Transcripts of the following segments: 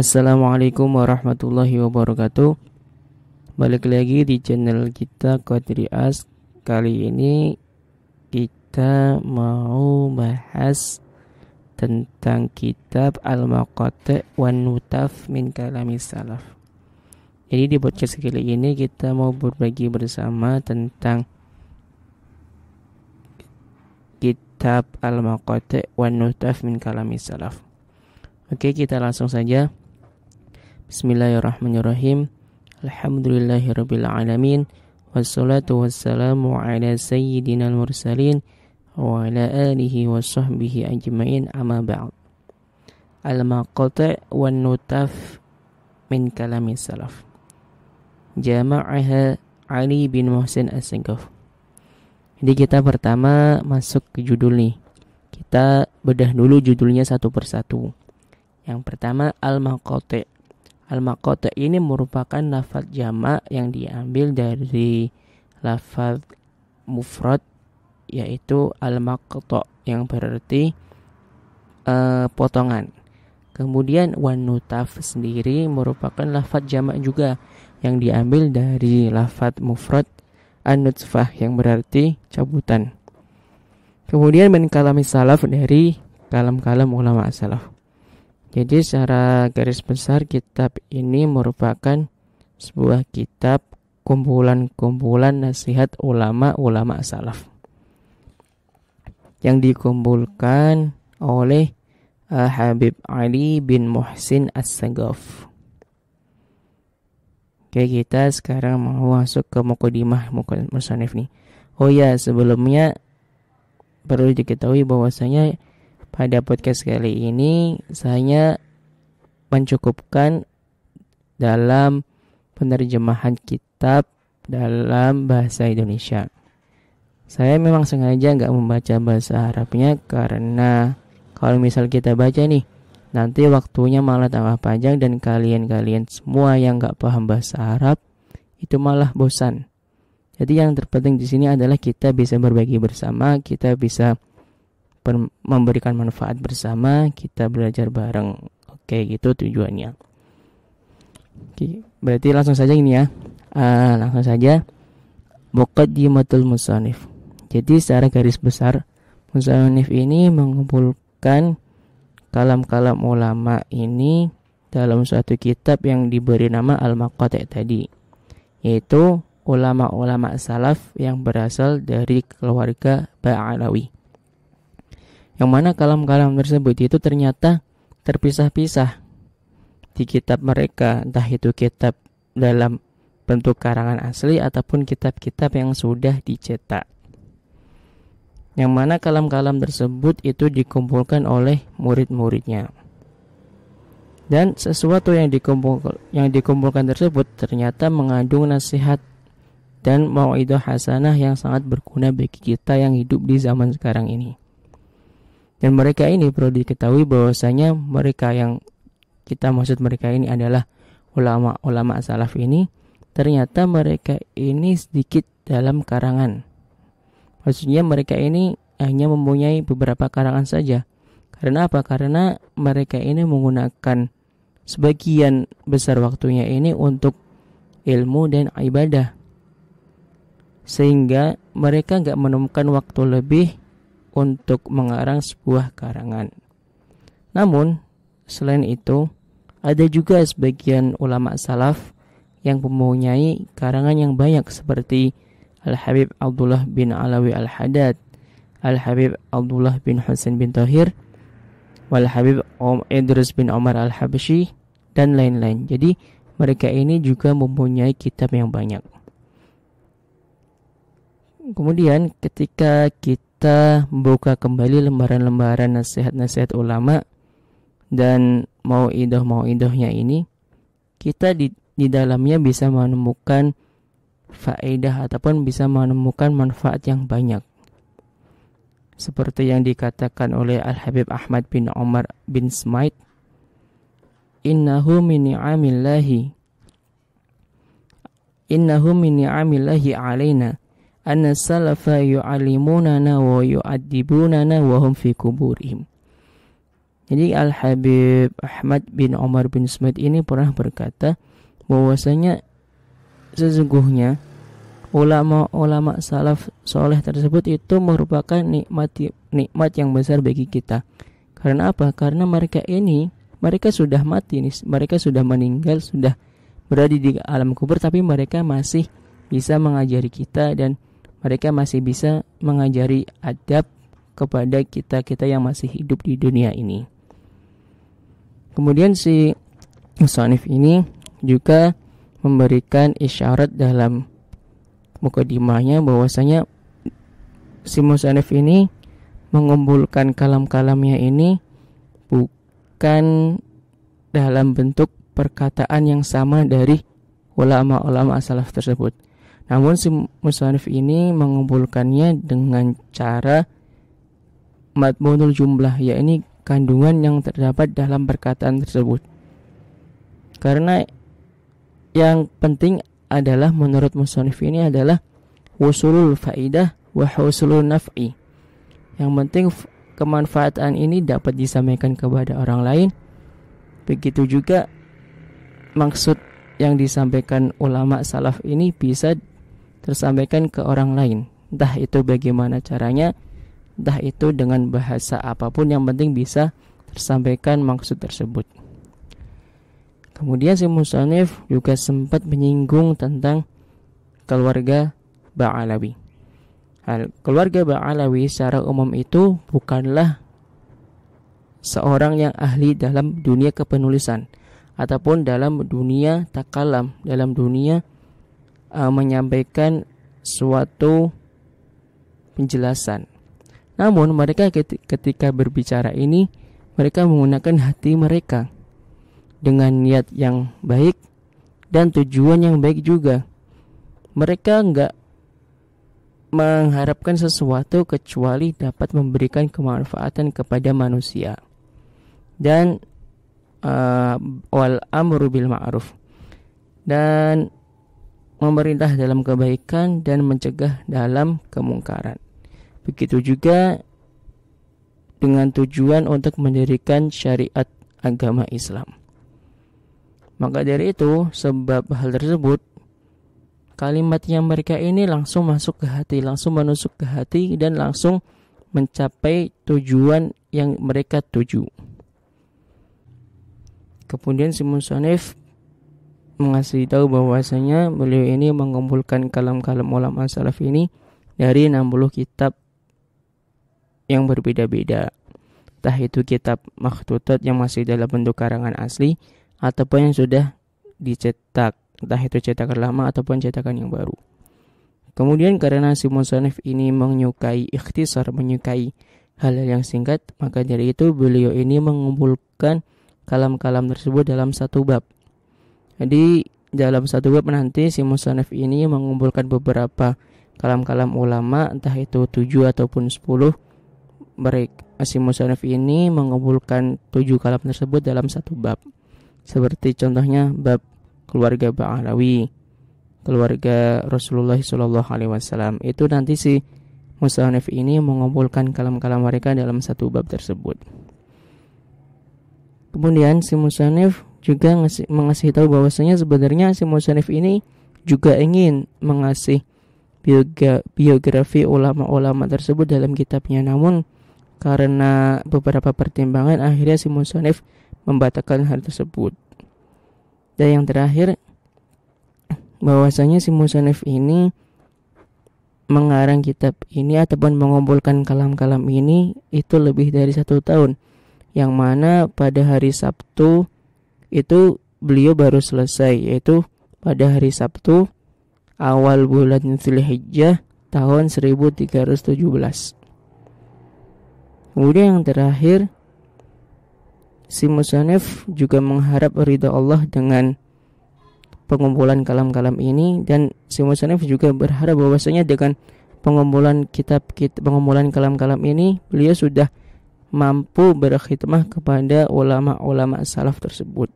Assalamualaikum warahmatullahi wabarakatuh Balik lagi di channel kita As Kali ini kita mau bahas tentang kitab Al-Maqate wan Nutaf min Kalami Salaf Jadi di podcast kali ini kita mau berbagi bersama tentang kitab Al-Maqate wan Nutaf min Kalami Salaf Oke kita langsung saja Bismillahirrahmanirrahim. Alhamdulillahirabbil alamin. Wassalatu wassalamu ala sayyidina mursalin wa ala alihi wa sahbihi ajmain amma ba'd. Al-maqati' wan nutaf min kalami salaf. Jama'aha Ali bin Muhsin as Jadi kita pertama masuk ke judul nih. Kita bedah dulu judulnya satu persatu. Yang pertama al-maqati' Al-Maqata ini merupakan lafaz jamak yang diambil dari lafaz mufrad yaitu al-maqta yang berarti uh, potongan. Kemudian wanutaf sendiri merupakan lafaz jamak juga yang diambil dari lafaz mufrad anutfah yang berarti cabutan. Kemudian min salaf dari kalam-kalam ulama salaf. Jadi secara garis besar kitab ini merupakan sebuah kitab kumpulan-kumpulan nasihat ulama-ulama salaf yang dikumpulkan oleh eh, Habib Ali bin Muhsin As-Sagaf. Oke, kita sekarang mau masuk ke mukadimah musanif nih. Oh ya, sebelumnya perlu diketahui bahwasanya pada podcast kali ini saya hanya mencukupkan dalam penerjemahan kitab dalam bahasa Indonesia. Saya memang sengaja nggak membaca bahasa Arabnya karena kalau misal kita baca nih, nanti waktunya malah tambah panjang dan kalian-kalian semua yang nggak paham bahasa Arab itu malah bosan. Jadi yang terpenting di sini adalah kita bisa berbagi bersama, kita bisa memberikan manfaat bersama, kita belajar bareng. Oke, gitu tujuannya. Oke, berarti langsung saja ini ya. Uh, langsung saja di Muqaddimatul Musanif. Jadi secara garis besar Musanif ini mengumpulkan kalam-kalam ulama ini dalam suatu kitab yang diberi nama Al-Maqati' tadi, yaitu ulama-ulama salaf yang berasal dari keluarga Ba'alawi yang mana kalam-kalam tersebut itu ternyata terpisah-pisah di kitab mereka, entah itu kitab dalam bentuk karangan asli ataupun kitab-kitab yang sudah dicetak. Yang mana kalam-kalam tersebut itu dikumpulkan oleh murid-muridnya. Dan sesuatu yang, dikumpul, yang dikumpulkan tersebut ternyata mengandung nasihat dan mau hasanah yang sangat berguna bagi kita yang hidup di zaman sekarang ini. Dan mereka ini perlu diketahui bahwasanya mereka yang kita maksud mereka ini adalah ulama-ulama salaf ini ternyata mereka ini sedikit dalam karangan. Maksudnya mereka ini hanya mempunyai beberapa karangan saja. Karena apa? Karena mereka ini menggunakan sebagian besar waktunya ini untuk ilmu dan ibadah. Sehingga mereka nggak menemukan waktu lebih untuk mengarang sebuah karangan. Namun, selain itu, ada juga sebagian ulama salaf yang mempunyai karangan yang banyak seperti Al-Habib Abdullah bin Alawi al Hadad, Al-Habib Abdullah bin Hasan bin Tahir, Wal-Habib Om Idris bin Omar Al-Habshi, dan lain-lain. Jadi, mereka ini juga mempunyai kitab yang banyak. Kemudian ketika kita kita buka kembali lembaran-lembaran nasihat-nasihat ulama dan mau idoh mau idohnya ini kita di, di dalamnya bisa menemukan faedah ataupun bisa menemukan manfaat yang banyak seperti yang dikatakan oleh Al-Habib Ahmad bin Omar bin Smait innahu min ni'amillahi innahu min ni'amillahi alaina anna salafa yu'allimunana wa yu'addibunana wa hum fi Jadi Al-Habib Ahmad bin Omar bin Smith ini pernah berkata bahwasanya sesungguhnya ulama-ulama salaf soleh tersebut itu merupakan nikmat nikmat yang besar bagi kita. Karena apa? Karena mereka ini mereka sudah mati nih, mereka sudah meninggal, sudah berada di alam kubur tapi mereka masih bisa mengajari kita dan mereka masih bisa mengajari adab kepada kita-kita yang masih hidup di dunia ini. Kemudian si Musanif ini juga memberikan isyarat dalam mukadimahnya bahwasanya si Musanif ini mengumpulkan kalam-kalamnya ini bukan dalam bentuk perkataan yang sama dari ulama-ulama asalaf tersebut namun si musanif ini mengumpulkannya dengan cara matmunul jumlah yakni kandungan yang terdapat dalam perkataan tersebut. Karena yang penting adalah menurut musanif ini adalah usulul faidah wa husulul naf'i. Yang penting kemanfaatan ini dapat disampaikan kepada orang lain. Begitu juga maksud yang disampaikan ulama salaf ini bisa tersampaikan ke orang lain. Entah itu bagaimana caranya, entah itu dengan bahasa apapun yang penting bisa tersampaikan maksud tersebut. Kemudian si Musanif juga sempat menyinggung tentang keluarga Ba'alawi. Hal, keluarga Ba'alawi secara umum itu bukanlah seorang yang ahli dalam dunia kepenulisan ataupun dalam dunia takalam, dalam dunia uh, menyampaikan suatu penjelasan. Namun mereka ketika berbicara ini mereka menggunakan hati mereka dengan niat yang baik dan tujuan yang baik juga. Mereka enggak mengharapkan sesuatu kecuali dapat memberikan kemanfaatan kepada manusia. Dan uh, wal amru bil ma'ruf. Dan memerintah dalam kebaikan dan mencegah dalam kemungkaran. Begitu juga dengan tujuan untuk mendirikan syariat agama Islam. Maka dari itu, sebab hal tersebut, kalimat yang mereka ini langsung masuk ke hati, langsung menusuk ke hati, dan langsung mencapai tujuan yang mereka tuju. Kemudian Simon Sonif mengasih tahu bahwasanya beliau ini mengumpulkan kalam-kalam ulama salaf ini dari 60 kitab yang berbeda-beda. Entah itu kitab makhtutat yang masih dalam bentuk karangan asli ataupun yang sudah dicetak, entah itu cetakan lama ataupun cetakan yang baru. Kemudian karena si Musanif ini menyukai ikhtisar, menyukai hal yang singkat, maka dari itu beliau ini mengumpulkan kalam-kalam tersebut dalam satu bab jadi dalam satu bab nanti si Musanif ini mengumpulkan beberapa kalam-kalam ulama entah itu 7 ataupun 10 Baik, si Musanif ini mengumpulkan tujuh kalam tersebut dalam satu bab seperti contohnya bab keluarga Ba'alawi keluarga Rasulullah Shallallahu Alaihi Wasallam itu nanti si Musanif ini mengumpulkan kalam-kalam mereka dalam satu bab tersebut kemudian si Musanif juga ngasih, mengasih tahu bahwasanya sebenarnya si musanif ini juga ingin mengasih biografi ulama-ulama tersebut dalam kitabnya namun karena beberapa pertimbangan akhirnya si musanif membatalkan hal tersebut dan yang terakhir bahwasanya si musanif ini mengarang kitab ini ataupun mengumpulkan kalam-kalam ini itu lebih dari satu tahun yang mana pada hari Sabtu itu beliau baru selesai yaitu pada hari Sabtu awal bulan Zulhijjah tahun 1317. Kemudian yang terakhir si musanif juga mengharap ridha Allah dengan pengumpulan kalam-kalam ini dan si musanif juga berharap bahwasanya dengan pengumpulan kitab, kitab pengumpulan kalam-kalam ini beliau sudah mampu berkhidmah kepada ulama-ulama salaf tersebut.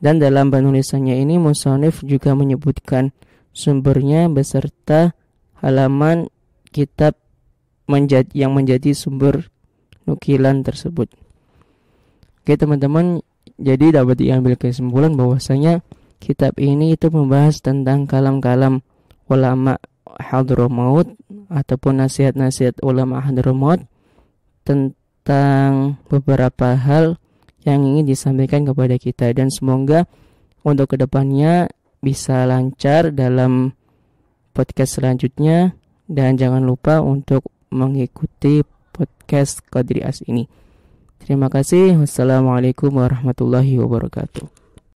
Dan dalam penulisannya ini Musanif juga menyebutkan sumbernya beserta halaman kitab menjadi, yang menjadi sumber nukilan tersebut. Oke teman-teman, jadi dapat diambil kesimpulan bahwasanya kitab ini itu membahas tentang kalam-kalam ulama Hadramaut ataupun nasihat-nasihat ulama Hadramut tentang beberapa hal yang ingin disampaikan kepada kita dan semoga untuk kedepannya bisa lancar dalam podcast selanjutnya dan jangan lupa untuk mengikuti podcast Qadri As ini. Terima kasih. Wassalamualaikum warahmatullahi wabarakatuh.